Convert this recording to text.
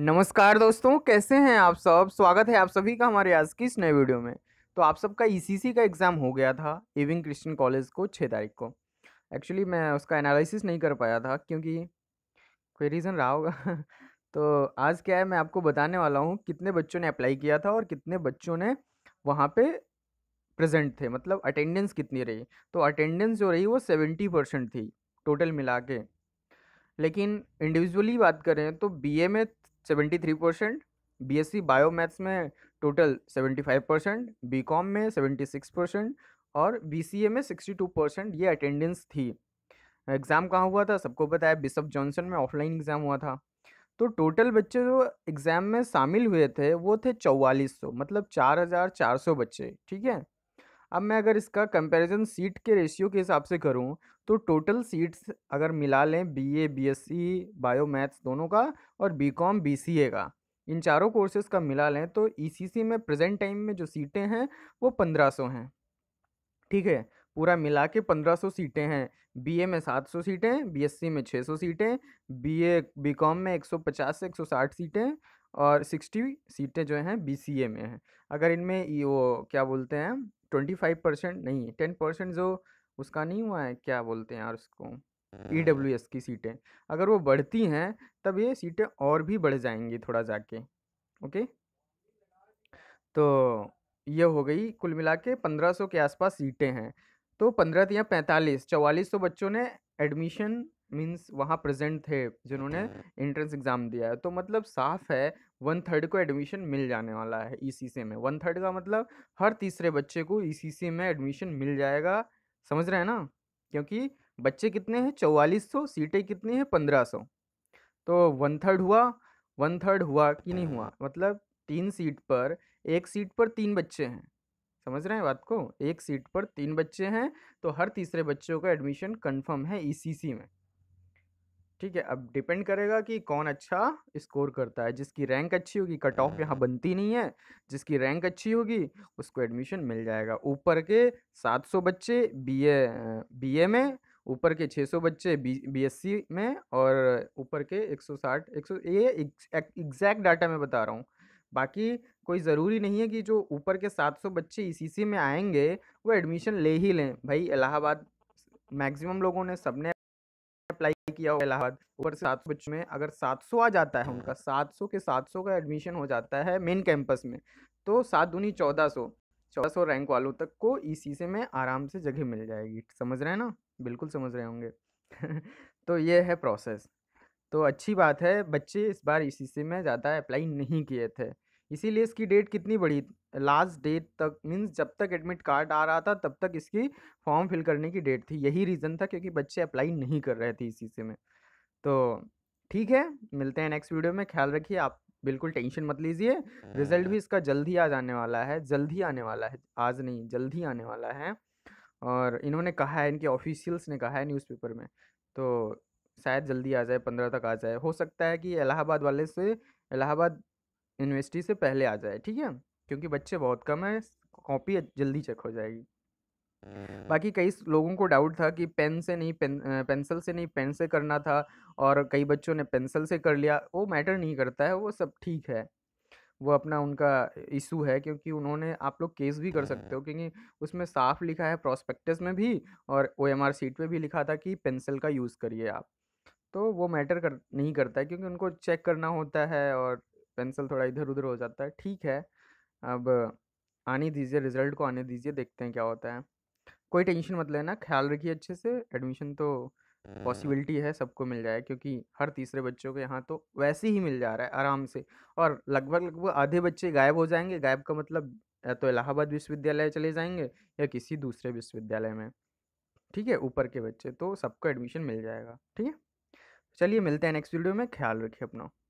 नमस्कार दोस्तों कैसे हैं आप सब स्वागत है आप सभी का हमारे आज की इस नए वीडियो में तो आप सबका ईसीसी e का एग्ज़ाम हो गया था एविंग क्रिश्चियन कॉलेज को छः तारीख को एक्चुअली मैं उसका एनालिसिस नहीं कर पाया था क्योंकि कोई रीज़न रहा होगा तो आज क्या है मैं आपको बताने वाला हूँ कितने बच्चों ने अप्लाई किया था और कितने बच्चों ने वहाँ पर प्रजेंट थे मतलब अटेंडेंस कितनी रही तो अटेंडेंस जो रही वो सेवेंटी परसेंट थी टोटल मिला के लेकिन इंडिविजुअली बात करें तो बीए में seventy three percent B S C bio maths में total seventy five percent B com में सेवेंटी सिक्स परसेंट और बी सी ए में सिक्सटी टू परसेंट ये अटेंडेंस थी एग्ज़ाम कहाँ हुआ था सबको पता है बिशप जॉनसन में ऑफलाइन एग्ज़ाम हुआ था तो टोटल बच्चे जो एग्ज़ाम में शामिल हुए थे वो थे चौवालीस सौ मतलब चार हज़ार चार सौ बच्चे ठीक है अब मैं अगर इसका कंपैरिजन सीट के रेशियो के हिसाब से करूं तो टोटल सीट्स अगर मिला लें बीए बीएससी बायो मैथ्स दोनों का और बीकॉम बीसीए का इन चारों कोर्सेज का मिला लें तो ईसीसी e में प्रेजेंट टाइम में जो सीटें हैं वो पंद्रह सौ हैं ठीक है पूरा मिला के पंद्रह सौ सीटें हैं बीए में सात सौ सीटें बीएससी में छः सौ सीटें बीए बीकॉम में एक सौ पचास से एक सौ साठ सीटें और सिक्सटी सीटें जो हैं बीसीए में हैं अगर इनमें वो क्या बोलते हैं ट्वेंटी फाइव परसेंट नहीं टेन परसेंट जो उसका नहीं हुआ है क्या बोलते हैं यार उसको ई डब्ल्यू एस की सीटें अगर वो बढ़ती हैं तब ये सीटें और भी बढ़ जाएंगी थोड़ा जाके ओके तो ये हो गई कुल मिला के पंद्रह सौ के आसपास सीटें हैं तो पंद्रह या पैंतालीस चौवालीस सौ बच्चों ने एडमिशन मीन्स वहाँ प्रेजेंट थे जिन्होंने हाँ। एंट्रेंस एग्ज़ाम दिया है तो मतलब साफ है वन थर्ड को एडमिशन मिल जाने वाला है ई में वन थर्ड का मतलब हर तीसरे बच्चे को ई में एडमिशन मिल जाएगा समझ रहे हैं ना क्योंकि बच्चे कितने हैं चौवालीस सौ सीटें कितनी हैं पंद्रह सौ तो वन थर्ड हुआ वन थर्ड हुआ कि नहीं हुआ हाँ। मतलब तीन सीट पर एक सीट पर तीन बच्चे हैं समझ रहे हैं बात को एक सीट पर तीन बच्चे हैं तो हर तीसरे बच्चों का एडमिशन कंफर्म है ईसीसी में ठीक है अब डिपेंड करेगा कि कौन अच्छा स्कोर करता है जिसकी रैंक अच्छी होगी कट ऑफ यहाँ हाँ। बनती नहीं है जिसकी रैंक अच्छी होगी उसको एडमिशन मिल जाएगा ऊपर के 700 बच्चे बीए बीए में ऊपर के 600 बच्चे बी बीएससी में और ऊपर के 160 100 ये एग्जैक्ट डाटा मैं बता रहा हूँ बाकी कोई ज़रूरी नहीं है कि जो ऊपर के सौ बच्चे सी में आएंगे वो एडमिशन ले ही लें भाई इलाहाबाद मैक्सिमम लोगों ने सबने किया हुआ इलाहाबाद ऊपर से सात बच्चों में अगर 700 आ जाता है उनका 700 के 700 का एडमिशन हो जाता है मेन कैंपस में तो सात दूनी चौदह सौ चौदह सौ रैंक वालों तक को ई e से में आराम से जगह मिल जाएगी समझ रहे हैं ना बिल्कुल समझ रहे होंगे तो ये है प्रोसेस तो अच्छी बात है बच्चे इस बार ई e सी में ज़्यादा अप्लाई नहीं किए थे इसीलिए इसकी डेट कितनी बड़ी लास्ट डेट तक मीन्स जब तक एडमिट कार्ड आ रहा था तब तक इसकी फॉर्म फिल करने की डेट थी यही रीज़न था क्योंकि बच्चे अप्लाई नहीं कर रहे थे इसी से में तो ठीक है मिलते हैं नेक्स्ट वीडियो में ख्याल रखिए आप बिल्कुल टेंशन मत लीजिए रिजल्ट भी हाँ। इसका जल्दी आ जाने वाला है जल्दी आने वाला है आज नहीं जल्द ही आने वाला है और इन्होंने कहा है इनके ऑफिशियल्स ने कहा है न्यूज़पेपर में तो शायद जल्दी आ जाए पंद्रह तक आ जाए हो सकता है कि इलाहाबाद वाले से इलाहाबाद यूनिवर्सिटी से पहले आ जाए ठीक है क्योंकि बच्चे बहुत कम हैं कॉपी जल्दी चेक हो जाएगी हम्म। बाकी कई लोगों को डाउट था कि पेन से नहीं पेन पेंसिल से नहीं पेन से करना था और कई बच्चों ने पेंसिल से कर लिया वो मैटर नहीं करता है वो सब ठीक है वो अपना उनका इशू है क्योंकि उन्होंने आप लोग केस भी कर सकते हो हम्म। क्योंकि उसमें साफ लिखा है प्रोस्पेक्टस में भी और ओ एम आर सीट पर भी लिखा था कि पेंसिल का यूज़ करिए आप तो वो मैटर कर नहीं करता है क्योंकि उनको चेक करना होता है और पेंसिल थोड़ा इधर उधर हो जाता है ठीक है अब आने दीजिए रिजल्ट को आने दीजिए देखते हैं क्या होता है कोई टेंशन मत लेना ख्याल रखिए अच्छे से एडमिशन तो हम्म। पॉसिबिलिटी है सबको मिल जाए क्योंकि हर तीसरे बच्चों के यहाँ तो वैसे ही मिल जा रहा है आराम से और लगभग लगभग आधे बच्चे गायब हो जाएंगे गायब का मतलब या तो इलाहाबाद विश्वविद्यालय चले जाएंगे या किसी दूसरे विश्वविद्यालय में ठीक है ऊपर के बच्चे तो सबको एडमिशन मिल जाएगा ठीक है चलिए मिलते हैं नेक्स्ट वीडियो में ख्याल रखिए अपना